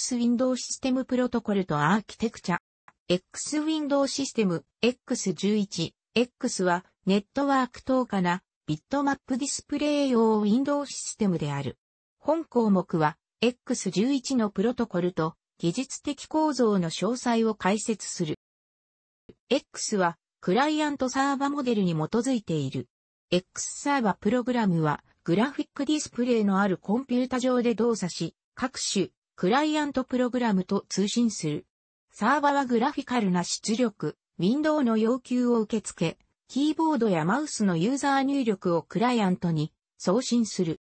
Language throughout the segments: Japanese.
X Window システムプロトコルとアーキテクチャ。X Window システム X11。X はネットワーク等かなビットマップディスプレイ用 Window システムである。本項目は X11 のプロトコルと技術的構造の詳細を解説する。X はクライアントサーバモデルに基づいている。X サーバプログラムはグラフィックディスプレイのあるコンピュータ上で動作し、各種クライアントプログラムと通信する。サーバはグラフィカルな出力、ウィンドウの要求を受け付け、キーボードやマウスのユーザー入力をクライアントに送信する。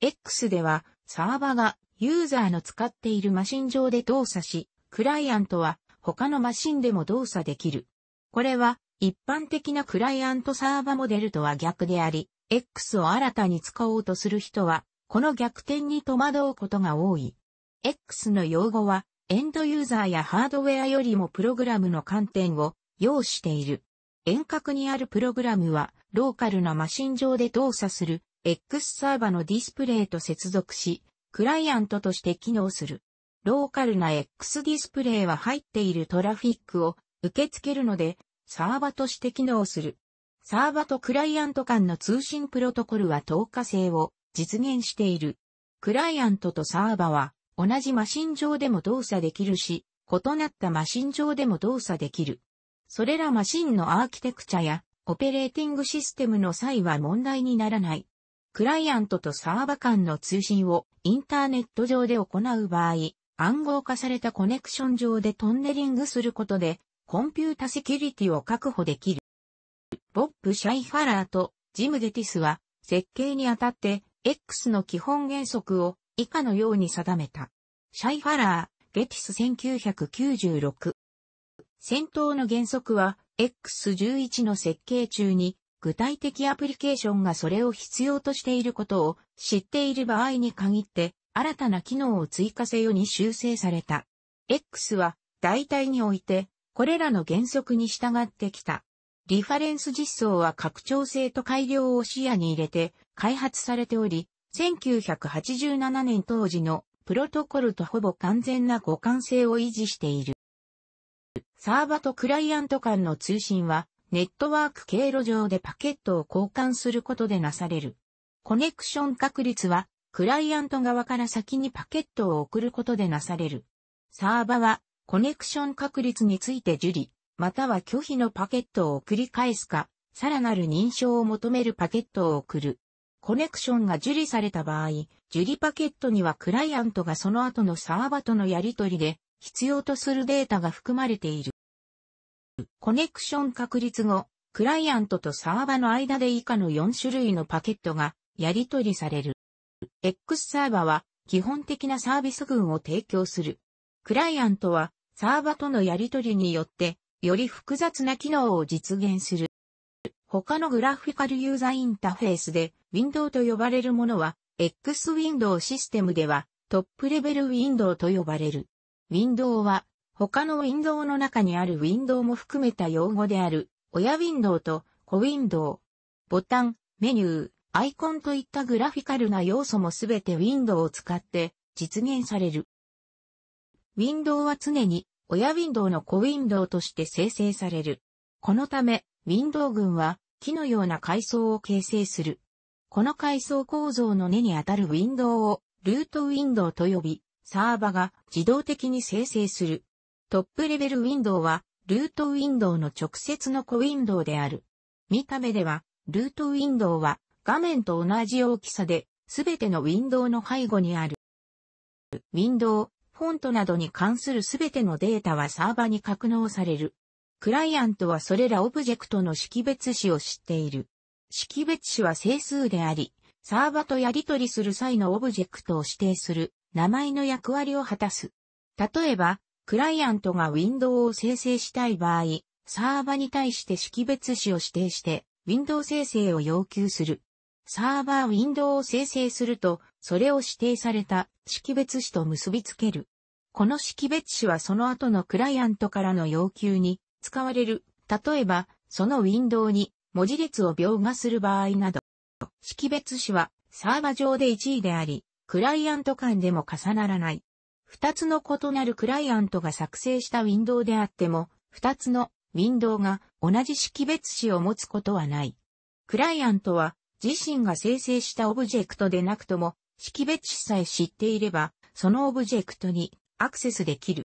X では、サーバがユーザーの使っているマシン上で動作し、クライアントは他のマシンでも動作できる。これは一般的なクライアントサーバモデルとは逆であり、X を新たに使おうとする人はこの逆転に戸惑うことが多い。X の用語は、エンドユーザーやハードウェアよりもプログラムの観点を要している。遠隔にあるプログラムは、ローカルなマシン上で動作する X サーバのディスプレイと接続し、クライアントとして機能する。ローカルな X ディスプレイは入っているトラフィックを受け付けるので、サーバとして機能する。サーバとクライアント間の通信プロトコルは透過性を実現している。クライアントとサーバは同じマシン上でも動作できるし、異なったマシン上でも動作できる。それらマシンのアーキテクチャやオペレーティングシステムの際は問題にならない。クライアントとサーバ間の通信をインターネット上で行う場合、暗号化されたコネクション上でトンネリングすることで、コンピュータセキュリティを確保できる。ボップ・シャイファラーとジム・デティスは、設計にあたって X の基本原則を以下のように定めた。シャイファラー、ゲティス1996。戦闘の原則は X11 の設計中に具体的アプリケーションがそれを必要としていることを知っている場合に限って新たな機能を追加せよに修正された。X は代替においてこれらの原則に従ってきた。リファレンス実装は拡張性と改良を視野に入れて開発されており、1987年当時のプロトコルとほぼ完全な互換性を維持している。サーバとクライアント間の通信はネットワーク経路上でパケットを交換することでなされる。コネクション確率はクライアント側から先にパケットを送ることでなされる。サーバはコネクション確率について受理、または拒否のパケットを繰り返すか、さらなる認証を求めるパケットを送る。コネクションが受理された場合、受理パケットにはクライアントがその後のサーバとのやり取りで必要とするデータが含まれている。コネクション確立後、クライアントとサーバの間で以下の4種類のパケットがやり取りされる。X サーバは基本的なサービス群を提供する。クライアントはサーバとのやり取りによってより複雑な機能を実現する。他のグラフィカルユーザーインターフェースで、ウィンドウと呼ばれるものは、X ウィンドウシステムでは、トップレベルウィンドウと呼ばれる。ウィンドウは、他のウィンドウの中にあるウィンドウも含めた用語である、親ウィンドウと子ウィンドウ。ボタン、メニュー、アイコンといったグラフィカルな要素もすべてウィンドウを使って実現される。ウィンドウは常に親ウィンドウの子ウィンドウとして生成される。このため、ウィンドウ群は木のような階層を形成する。この階層構造の根にあたるウィンドウをルートウィンドウと呼び、サーバが自動的に生成する。トップレベルウィンドウは、ルートウィンドウの直接の子ウィンドウである。見た目では、ルートウィンドウは画面と同じ大きさで、すべてのウィンドウの背後にある。ウィンドウ、フォントなどに関するすべてのデータはサーバに格納される。クライアントはそれらオブジェクトの識別子を知っている。識別子は整数であり、サーバとやり取りする際のオブジェクトを指定する名前の役割を果たす。例えば、クライアントがウィンドウを生成したい場合、サーバに対して識別子を指定して、ウィンドウ生成を要求する。サーバーウィンドウを生成すると、それを指定された識別子と結びつける。この識別子はその後のクライアントからの要求に使われる。例えば、そのウィンドウに文字列を描画する場合など、識別子はサーバ上で1位であり、クライアント間でも重ならない。二つの異なるクライアントが作成したウィンドウであっても、二つのウィンドウが同じ識別子を持つことはない。クライアントは自身が生成したオブジェクトでなくとも、識別さえ知っていれば、そのオブジェクトにアクセスできる。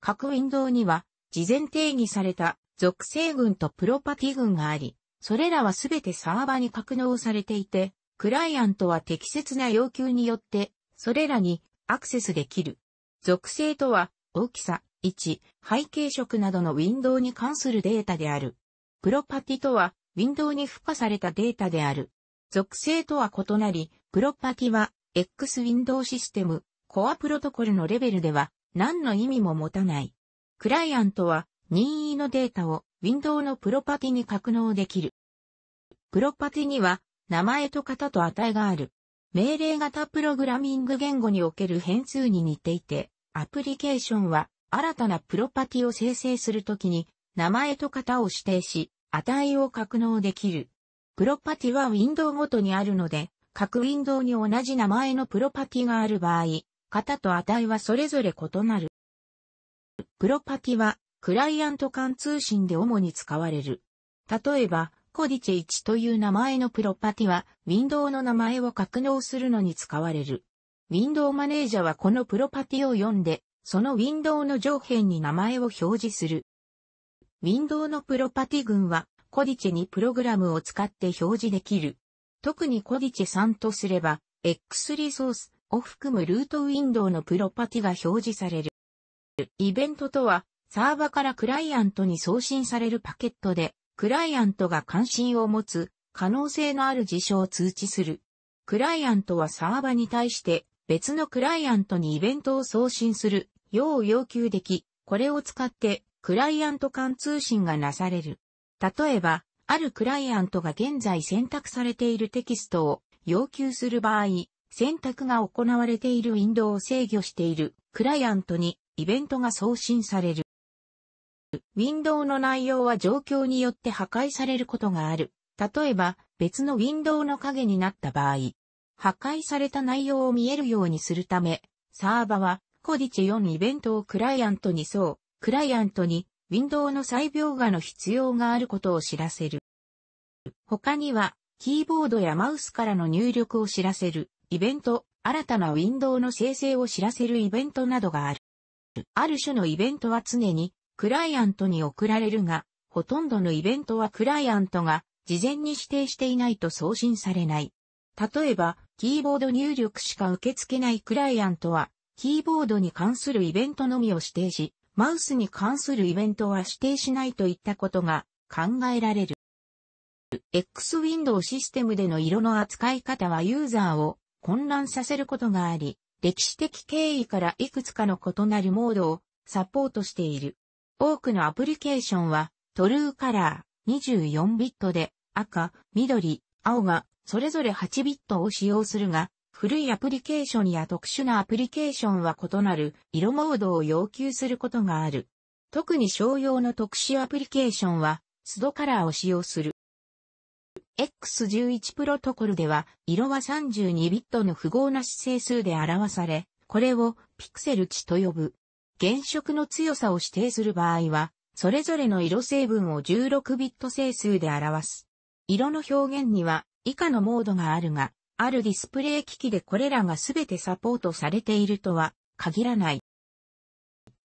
各ウィンドウには、事前定義された属性群とプロパティ群があり、それらはすべてサーバに格納されていて、クライアントは適切な要求によって、それらにアクセスできる。属性とは、大きさ、位置、背景色などのウィンドウに関するデータである。プロパティとは、ウィンドウに付加されたデータである。属性とは異なり、プロパティは X ウィンドウシステム、コアプロトコルのレベルでは何の意味も持たない。クライアントは任意のデータをウィンドウのプロパティに格納できる。プロパティには名前と型と値がある。命令型プログラミング言語における変数に似ていて、アプリケーションは新たなプロパティを生成するときに名前と型を指定し、値を格納できる。プロパティはウィンドウごとにあるので、各ウィンドウに同じ名前のプロパティがある場合、型と値はそれぞれ異なる。プロパティは、クライアント間通信で主に使われる。例えば、コディチェ1という名前のプロパティは、ウィンドウの名前を格納するのに使われる。ウィンドウマネージャはこのプロパティを読んで、そのウィンドウの上辺に名前を表示する。ウィンドウのプロパティ群は、コディチェにプログラムを使って表示できる。特にコディチェさんとすれば、X リソースを含むルートウィンドウのプロパティが表示される。イベントとは、サーバからクライアントに送信されるパケットで、クライアントが関心を持つ可能性のある事象を通知する。クライアントはサーバに対して別のクライアントにイベントを送信するよう要求でき、これを使ってクライアント間通信がなされる。例えば、あるクライアントが現在選択されているテキストを要求する場合、選択が行われているウィンドウを制御しているクライアントにイベントが送信される。ウィンドウの内容は状況によって破壊されることがある。例えば、別のウィンドウの影になった場合、破壊された内容を見えるようにするため、サーバは、コディチェ4イベントをクライアントに送クライアントにウィンドウの再描画の必要があることを知らせる。他には、キーボードやマウスからの入力を知らせる、イベント、新たなウィンドウの生成を知らせるイベントなどがある。ある種のイベントは常にクライアントに送られるが、ほとんどのイベントはクライアントが事前に指定していないと送信されない。例えば、キーボード入力しか受け付けないクライアントは、キーボードに関するイベントのみを指定し、マウスに関するイベントは指定しないといったことが考えられる。X ウィンドウシステムでの色の扱い方はユーザーを混乱させることがあり、歴史的経緯からいくつかの異なるモードをサポートしている。多くのアプリケーションはトルーカラー24ビットで赤、緑、青がそれぞれ8ビットを使用するが、古いアプリケーションや特殊なアプリケーションは異なる色モードを要求することがある。特に商用の特殊アプリケーションは、スドカラーを使用する。X11 プロトコルでは、色は32ビットの符号な指定数で表され、これをピクセル値と呼ぶ。原色の強さを指定する場合は、それぞれの色成分を16ビット整数で表す。色の表現には以下のモードがあるが、あるディスプレイ機器でこれらがすべてサポートされているとは限らない。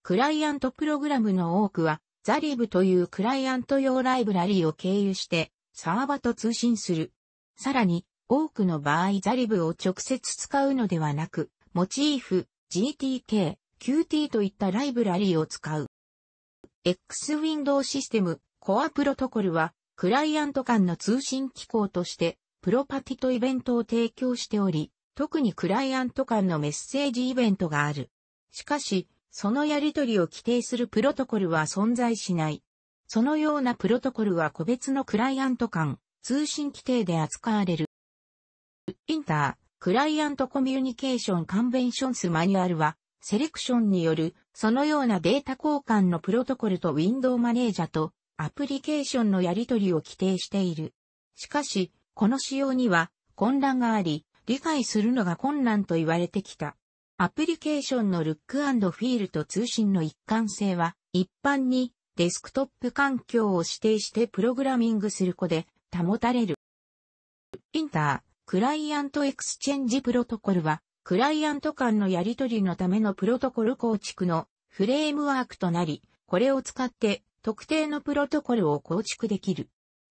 クライアントプログラムの多くは、ザリブというクライアント用ライブラリを経由してサーバと通信する。さらに、多くの場合ザリブを直接使うのではなく、モチーフ、GTK、QT といったライブラリを使う。X ウィンドウシステム、コアプロトコルは、クライアント間の通信機構としてプロパティとイベントを提供しており、特にクライアント間のメッセージイベントがある。しかし、そのやり取りを規定するプロトコルは存在しない。そのようなプロトコルは個別のクライアント間、通信規定で扱われる。インター、クライアントコミュニケーションカンベンションスマニュアルは、セレクションによる、そのようなデータ交換のプロトコルとウィンドウマネージャと、アプリケーションのやり取りを規定している。しかし、この仕様には混乱があり、理解するのが困難と言われてきた。アプリケーションのルックフィールと通信の一貫性は、一般にデスクトップ環境を指定してプログラミングする子で保たれる。インター、クライアントエクスチェンジプロトコルは、クライアント間のやり取りのためのプロトコル構築のフレームワークとなり、これを使って特定のプロトコルを構築できる。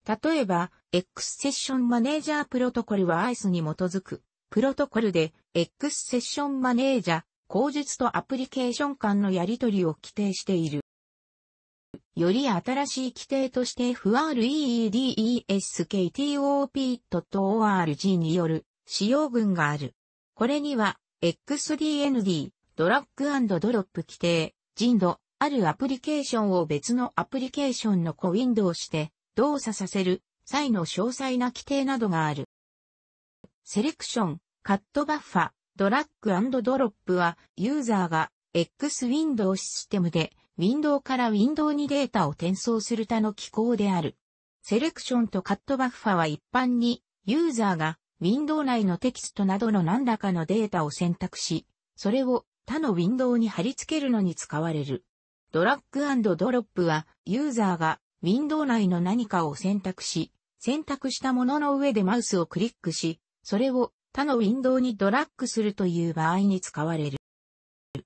例えば、X セッションマネージャープロトコルは ICE に基づく、プロトコルで X セッションマネージャー、口述とアプリケーション間のやり取りを規定している。より新しい規定として FREEDESKTOP.org による使用群がある。これには XDND、ドラッグドロップ規定、人度、あるアプリケーションを別のアプリケーションのコウィンドウして、動作させる際の詳細な規定などがある。セレクション、カットバッファ、ドラッグドロップは、ユーザーが X ウィンドウシステムで、ウィンドウからウィンドウにデータを転送する他の機構である。セレクションとカットバッファは一般に、ユーザーがウィンドウ内のテキストなどの何らかのデータを選択し、それを他のウィンドウに貼り付けるのに使われる。ドラッグドロップは、ユーザーがウィンドウ内の何かを選択し、選択したものの上でマウスをクリックし、それを他のウィンドウにドラッグするという場合に使われる。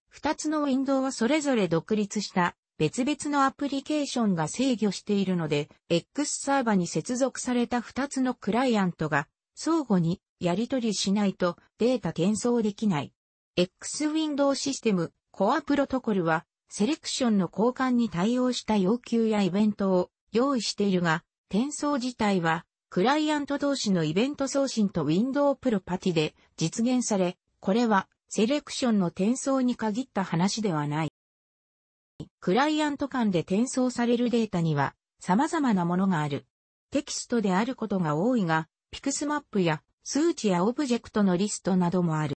二つのウィンドウはそれぞれ独立した別々のアプリケーションが制御しているので、X サーバに接続された二つのクライアントが相互にやり取りしないとデータ転送できない。X ウィンドウシステムコアプロトコルはセレクションの交換に対応した要求やイベントを用意しているが、転送自体は、クライアント同士のイベント送信と Window プロパティで実現され、これはセレクションの転送に限った話ではない。クライアント間で転送されるデータには様々なものがある。テキストであることが多いが、ピクスマップや数値やオブジェクトのリストなどもある。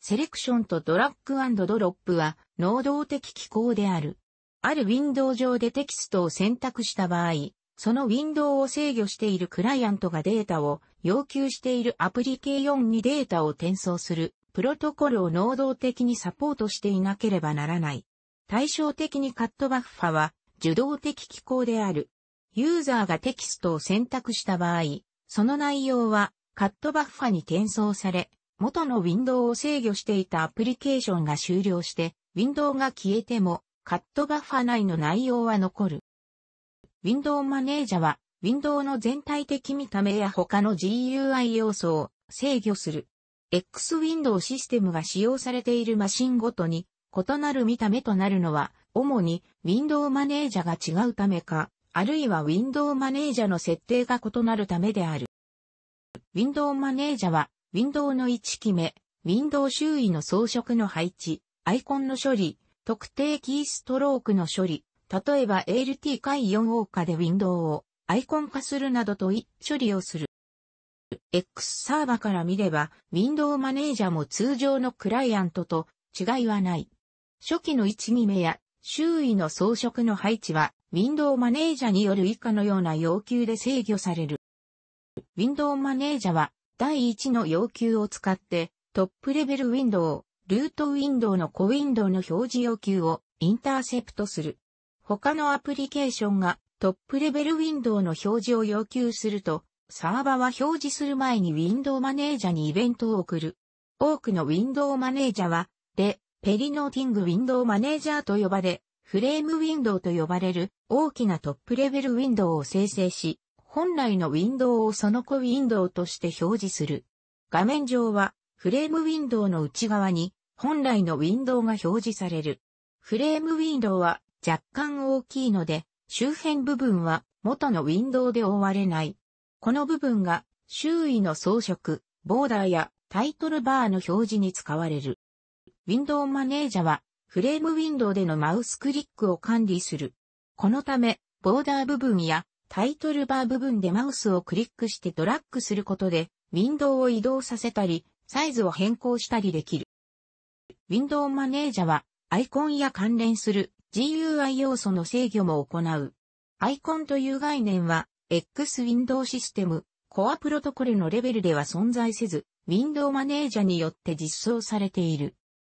セレクションとドラッグドロップは能動的機構である。あるウィンドウ上でテキストを選択した場合、そのウィンドウを制御しているクライアントがデータを要求しているアプリケーションにデータを転送するプロトコルを能動的にサポートしていなければならない。対照的にカットバッファは受動的機構である。ユーザーがテキストを選択した場合、その内容はカットバッファに転送され、元のウィンドウを制御していたアプリケーションが終了して、ウィンドウが消えても、カットバッファ内の内容は残る。ウィンドウマネージャは、ウィンドウの全体的見た目や他の GUI 要素を制御する。X ウィンドウシステムが使用されているマシンごとに異なる見た目となるのは、主に Window マネージャーが違うためか、あるいは Window マネージャーの設定が異なるためである。Window マネージャーはウィンドウの位置決め、ウィンドウ周囲の装飾の配置、アイコンの処理、特定キーストロークの処理、例えば ALT 回4オ下でウィンドウをアイコン化するなどとい処理をする。X サーバから見れば、ウィンドウマネージャも通常のクライアントと違いはない。初期の位置決めや周囲の装飾の配置は、ウィンドウマネージャによる以下のような要求で制御される。ウィンドウマネージャは、第1の要求を使って、トップレベルウィンドウ、ルートウィンドウのコウィンドウの表示要求をインターセプトする。他のアプリケーションがトップレベルウィンドウの表示を要求すると、サーバは表示する前にウィンドウマネージャにイベントを送る。多くのウィンドウマネージャは、で、ペリノーティングウィンドウマネージャーと呼ばれ、フレームウィンドウと呼ばれる大きなトップレベルウィンドウを生成し、本来のウィンドウをその子ウィンドウとして表示する。画面上は、フレームウィンドウの内側に、本来のウィンドウが表示される。フレームウィンドウは若干大きいので、周辺部分は元のウィンドウで覆われない。この部分が周囲の装飾、ボーダーやタイトルバーの表示に使われる。ウィンドウマネージャはフレームウィンドウでのマウスクリックを管理する。このため、ボーダー部分やタイトルバー部分でマウスをクリックしてドラッグすることで、ウィンドウを移動させたり、サイズを変更したりできる。ウィンドウマネージャは、アイコンや関連する GUI 要素の制御も行う。アイコンという概念は、X ウィンドウシステム、コアプロトコルのレベルでは存在せず、ウィンドウマネージャによって実装されている。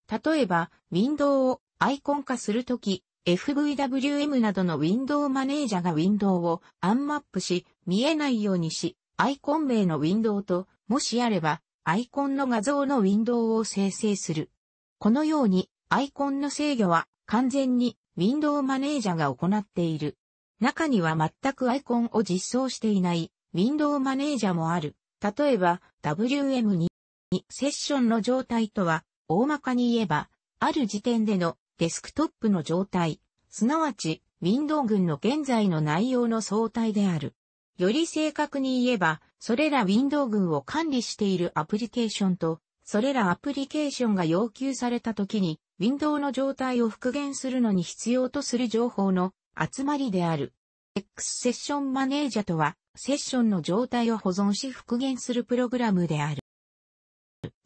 例えば、ウィンドウをアイコン化するとき、FVWM などのウィンドウマネージャがウィンドウをアンマップし、見えないようにし、アイコン名のウィンドウと、もしあれば、アイコンの画像のウィンドウを生成する。このように、アイコンの制御は完全にウィンドウマネージャが行っている。中には全くアイコンを実装していないウィンドウマネージャもある。例えば、WM2 セッションの状態とは、大まかに言えば、ある時点でのデスクトップの状態、すなわち、ウィンドウ群の現在の内容の相対である。より正確に言えば、それらウィンドウ群を管理しているアプリケーションと、それらアプリケーションが要求された時に、ウィンドウの状態を復元するのに必要とする情報の集まりである。X セッションマネージャとは、セッションの状態を保存し復元するプログラムである。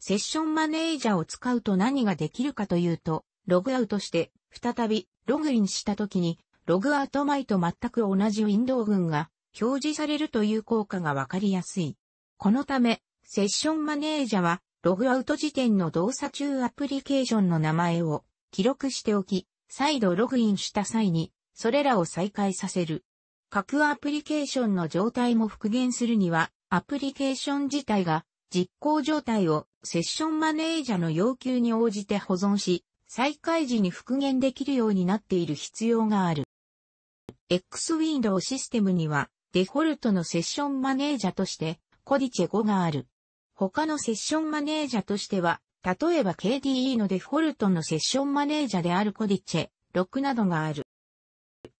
セッションマネージャーを使うと何ができるかというと、ログアウトして、再びログインした時に、ログアウト前と全く同じウィンドウ群が表示されるという効果がわかりやすい。このため、セッションマネージャは、ログアウト時点の動作中アプリケーションの名前を記録しておき、再度ログインした際に、それらを再開させる。各アプリケーションの状態も復元するには、アプリケーション自体が実行状態をセッションマネージャの要求に応じて保存し、再開時に復元できるようになっている必要がある。X-Window システムにはデフォルトのセッションマネージャーとしてコディチェ5がある。他のセッションマネージャーとしては、例えば KDE のデフォルトのセッションマネージャーであるコディチェ6などがある。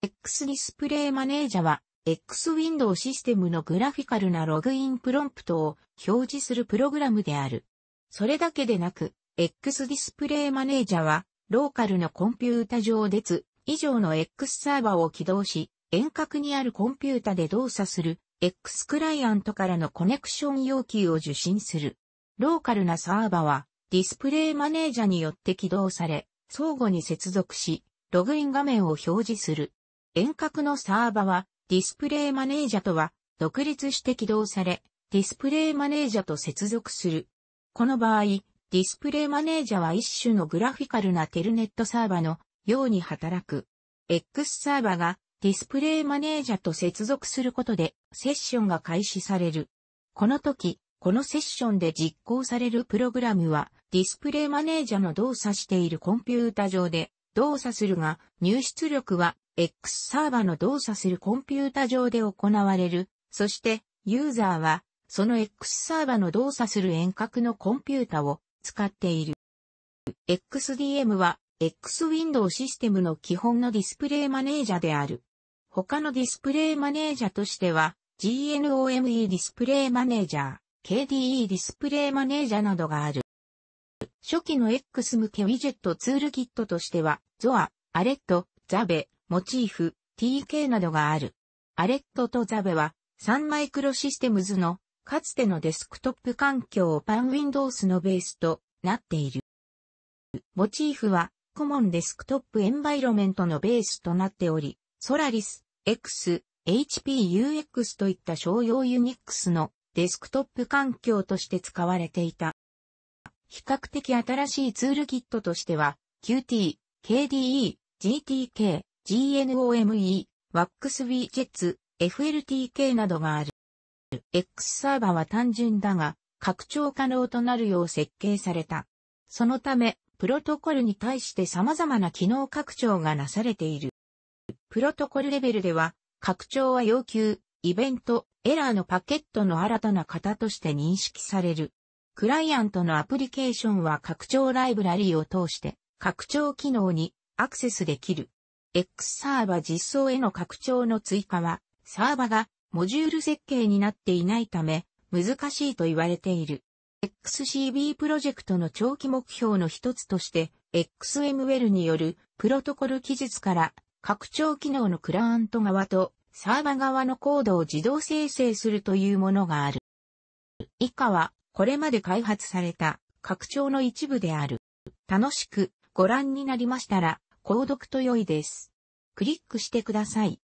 X ディスプレイマネージャーは X ウィンドウシステムのグラフィカルなログインプロンプトを表示するプログラムである。それだけでなく、X ディスプレイマネージャは、ローカルのコンピュータ上でつ、以上の X サーバーを起動し、遠隔にあるコンピュータで動作する X クライアントからのコネクション要求を受信する。ローカルなサーバーは、ディスプレイマネージャによって起動され、相互に接続し、ログイン画面を表示する。遠隔のサーバーは、ディスプレイマネージャとは、独立して起動され、ディスプレイマネージャと接続する。この場合、ディスプレイマネージャは一種のグラフィカルなテルネットサーバのように働く。X サーバがディスプレイマネージャと接続することでセッションが開始される。この時、このセッションで実行されるプログラムはディスプレイマネージャの動作しているコンピュータ上で動作するが入出力は X サーバの動作するコンピュータ上で行われる。そしてユーザーはその X サーバの動作する遠隔のコンピュータを使っている。XDM は X ウィンドウシステムの基本のディスプレイマネージャーである。他のディスプレイマネージャーとしては GNOME ディスプレイマネージャー、KDE ディスプレイマネージャーなどがある。初期の X 向けウィジェットツールキットとしては ZOA、アレット、ザベ、モチーフ、TK などがある。アレットとザベは3マイクロシステムズのかつてのデスクトップ環境をパン Windows のベースとなっている。モチーフは、コモンデスクトップエンバイロメントのベースとなっており、ソラリス、X、HPUX といった商用ユニックスのデスクトップ環境として使われていた。比較的新しいツールキットとしては、Qt、KDE、GTK、GNOME、WAX ウィジェッツ、FLTK などがある。X サーバは単純だが、拡張可能となるよう設計された。そのため、プロトコルに対して様々な機能拡張がなされている。プロトコルレベルでは、拡張は要求、イベント、エラーのパケットの新たな型として認識される。クライアントのアプリケーションは拡張ライブラリを通して拡張機能にアクセスできる。X サーバ実装への拡張の追加は、サーバがモジュール設計になっていないため、難しいと言われている。XCB プロジェクトの長期目標の一つとして、XML によるプロトコル技術から拡張機能のクライアント側とサーバ側のコードを自動生成するというものがある。以下はこれまで開発された拡張の一部である。楽しくご覧になりましたら購読と良いです。クリックしてください。